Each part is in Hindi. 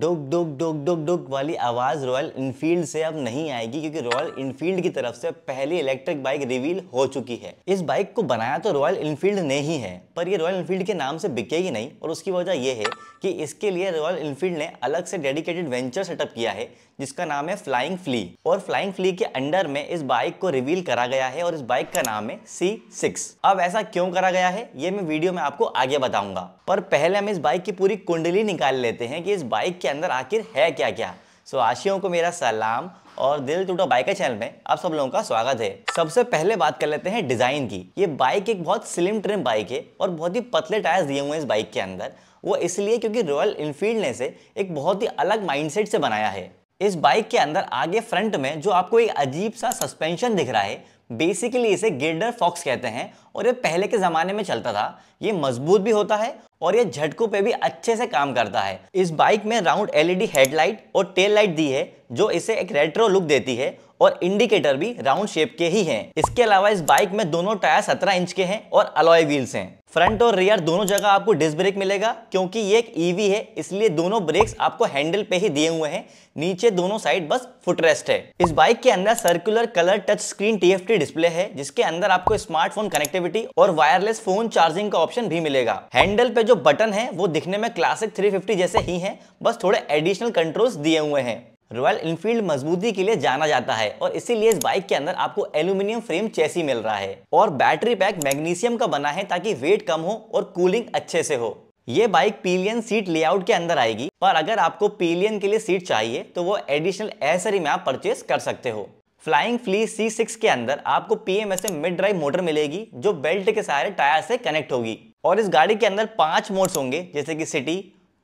डुक डुक डुक डुक डुक वाली आवाज़ रॉयल इनफील्ड से अब नहीं आएगी क्योंकि रॉयल इनफील्ड की तरफ से पहली इलेक्ट्रिक बाइक रिवील हो चुकी है इस बाइक को बनाया तो रॉयल इनफील्ड ने ही है पर ये रॉयल इनफील्ड के नाम से बिकेगी नहीं और उसकी वजह यह है कि इसके लिए रॉयल इनफील्ड ने अलग से डेडिकेटेड वेंचर सेटअप किया है जिसका नाम है फ्लाइंग फ्ली और फ्लाइंग फ्ली के अंडर में इस बाइक को रिवील करा गया है और इस बाइक का नाम है सी सिक्स अब ऐसा क्यों करा गया है ये मैं वीडियो में आपको आगे बताऊंगा पर पहले हम इस बाइक की पूरी कुंडली निकाल लेते हैं कि इस बाइक के अंदर आखिर है क्या क्या सो आशियों को मेरा सलाम और दिल टूटा बाइक के चैनल में आप सब लोगों का स्वागत है सबसे पहले बात कर लेते हैं डिज़ाइन की ये बाइक एक बहुत स्लिम ट्रिम बाइक है और बहुत ही पतले टायर्स दिए हुए हैं इस बाइक के अंदर वो इसलिए क्योंकि रॉयल इनफील्ड ने से एक बहुत ही अलग माइंडसेट से बनाया है इस बाइक के अंदर आगे फ्रंट में जो आपको एक अजीब सा सस्पेंशन दिख रहा है बेसिकली इसे गिल्डर फॉक्स कहते हैं और ये पहले के ज़माने में चलता था ये मजबूत भी होता है और ये झटकों पे भी अच्छे से काम करता है इस बाइक में राउंड एलईडी हेडलाइट और टेल लाइट दी है जो इसे एक रेट्रो लुक देती है और इंडिकेटर भी राउंड शेप के ही हैं। इसके अलावा इस बाइक में दोनों टायर सत्रह इंच के हैं और अलॉय व्हील्स हैं फ्रंट और रियर दोनों जगह आपको डिस्क ब्रेक मिलेगा क्योंकि ये एक ईवी e है इसलिए दोनों ब्रेक्स आपको हैंडल पे ही दिए हुए हैं नीचे दोनों साइड बस फुटरेस्ट है इस बाइक के अंदर circular colour touch screen T LED display है जिसके अंदर आपको स्मार्टफोन कनेक्टिविटी और वायरलेस फोन चार्जिंग का ऑप्शन भी मिलेगा हैंडल पे जो बटन है वो दिखने में क्लासिक 350 जैसे ही हैं, बस थोड़े एडिशनल कंट्रोल्स दिए हुए हैं रॉयल इनफील्ड मजबूती के लिए जाना जाता है और इसीलिए इस बाइक के अंदर आपको एल्यूमिनियम फ्रेम चेसी मिल रहा है और बैटरी पैक मैग्नीशियम का बना है ताकि वेट कम हो और कूलिंग अच्छे से हो ये बाइक पीलियन सीट लेआउट के अंदर आएगी पर अगर आपको पीलियन के लिए सीट चाहिए तो वो एडिशनल एसरी में आप परचेस कर सकते हो फ्लाइंग फ्ली सी सिक्स के अंदर आपको पीएमएसए मिड ड्राइव मोटर मिलेगी जो बेल्ट के सारे टायर से कनेक्ट होगी और इस गाड़ी के अंदर पांच मोड्स होंगे जैसे कि सिटी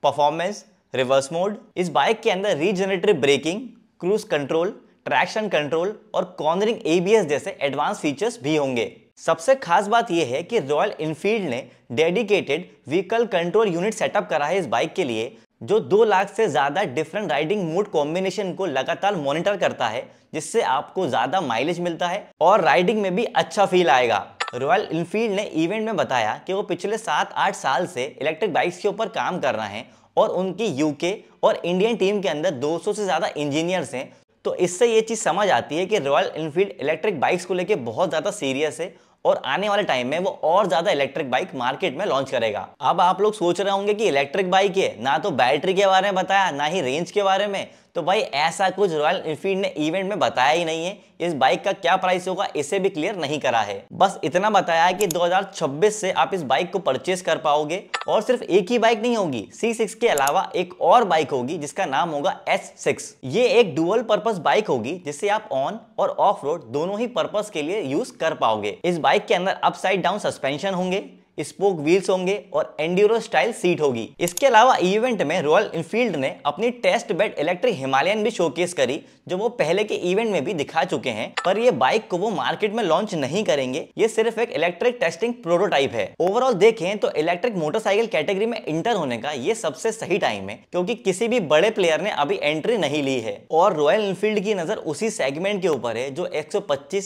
परफॉर्मेंस रिवर्स मोड इस बाइक के अंदर regenerative braking cruise control traction control और कॉर्नरिंग एबीएस जैसे एडवांस फीचर्स भी होंगे सबसे खास बात यह है कि रॉयल इनफील्ड ने dedicated vehicle control unit setup करा है इस बाइक के लिए जो दो लाख से ज़्यादा डिफरेंट राइडिंग मोड कॉम्बिनेशन को लगातार मॉनिटर करता है जिससे आपको ज़्यादा माइलेज मिलता है और राइडिंग में भी अच्छा फील आएगा रॉयल इनफील्ड ने इवेंट में बताया कि वो पिछले सात आठ साल से इलेक्ट्रिक बाइक्स के ऊपर काम कर रहे हैं और उनकी यूके और इंडियन टीम के अंदर 200 से ज़्यादा इंजीनियर्स हैं तो इससे ये चीज़ समझ आती है कि रॉयल इनफील्ड इलेक्ट्रिक बाइक्स को लेकर बहुत ज़्यादा सीरियस है और आने वाले टाइम में वो और ज्यादा इलेक्ट्रिक बाइक मार्केट में लॉन्च करेगा अब आप लोग सोच रहे होंगे कि इलेक्ट्रिक बाइक है ना तो बैटरी के बारे में बताया ना ही रेंज के बारे में तो भाई ऐसा कुछ रॉयल इनफील्ड ने इवेंट में बताया ही नहीं है इस बाइक का क्या प्राइस होगा इसे भी क्लियर नहीं करा है बस इतना बताया है कि 2026 से आप इस बाइक को परचेस कर पाओगे और सिर्फ एक ही बाइक नहीं होगी C6 के अलावा एक और बाइक होगी जिसका नाम होगा S6 ये एक डुअल पर्पस बाइक होगी जिसे आप ऑन और ऑफ रोड दोनों ही पर्पस के लिए यूज कर पाओगे इस बाइक के अंदर अप डाउन सस्पेंशन होंगे स्पोक व्हील्स होंगे और एंड्यूरो स्टाइल सीट होगी इसके अलावा इवेंट में रॉयल इनफील्ड ने अपनी टेस्ट बेड इलेक्ट्रिक हिमालयन भी शोकेस करी जो वो पहले के इवेंट में भी दिखा चुके हैं पर ये बाइक को वो मार्केट में लॉन्च नहीं करेंगे ये सिर्फ एक इलेक्ट्रिक टेस्टिंग प्रोटोटाइप है ओवरऑल देखें तो इलेक्ट्रिक मोटरसाइकिल कैटेगरी में इंटर होने का ये सबसे सही टाइम है क्योंकि किसी भी बड़े प्लेयर ने अभी एंट्री नहीं ली है और रॉयल इनफील्ड की नजर उसी सेगमेंट के ऊपर है जो एक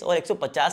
और एक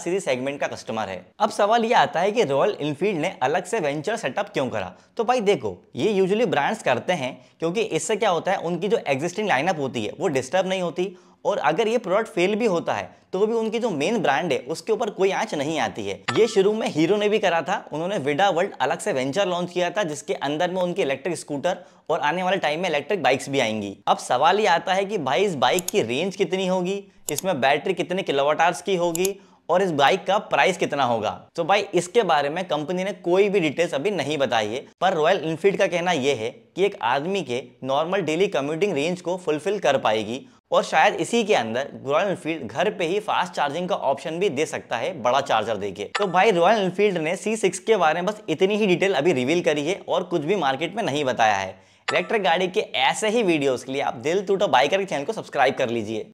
सीरीज सेगमेंट का कस्टमर है अब सवाल ये आता है की रॉयल इनफील्ड ने अलग से वेंचर सेटअप क्यों करा तो भाई देखो ये यूजुअली ब्रांड्स करते हैं क्योंकि इससे क्या होता है उनकी जो एग्जिस्टिंग लाइनअप होती है वो डिस्टर्ब नहीं होती और अगर ये प्रोडक्ट फेल भी होता है तो भी उनकी जो मेन ब्रांड है उसके ऊपर कोई आंच नहीं आती है ये शुरू में हीरो ने भी करा था उन्होंने विडा वर्ल्ड अलग से वेंचर लॉन्च किया था जिसके अंदर में उनके इलेक्ट्रिक स्कूटर और आने वाले टाइम में इलेक्ट्रिक बाइक्स भी आएंगी अब सवाल ये आता है कि भाई इस बाइक की रेंज कितनी होगी इसमें बैटरी कितने किलोवाट की होगी और इस बाइक का प्राइस कितना होगा तो भाई इसके बारे में कंपनी ने कोई भी डिटेल्स अभी नहीं बताई है पर रॉयल इनफील्ड का कहना यह है कि एक आदमी के नॉर्मल डेली कम्यूटिंग रेंज को फुलफिल कर पाएगी और शायद इसी के अंदर रॉयल इनफील्ड घर पे ही फास्ट चार्जिंग का ऑप्शन भी दे सकता है बड़ा चार्जर देके तो भाई रॉयल इनफील्ड ने C6 के बारे में बस इतनी ही डिटेल अभी रिवील करी है और कुछ भी मार्केट में नहीं बताया है इलेक्ट्रिक गाड़ी के ऐसे ही वीडियोस के लिए आप दिल टूटो बाइकर के चैनल को सब्सक्राइब कर लीजिए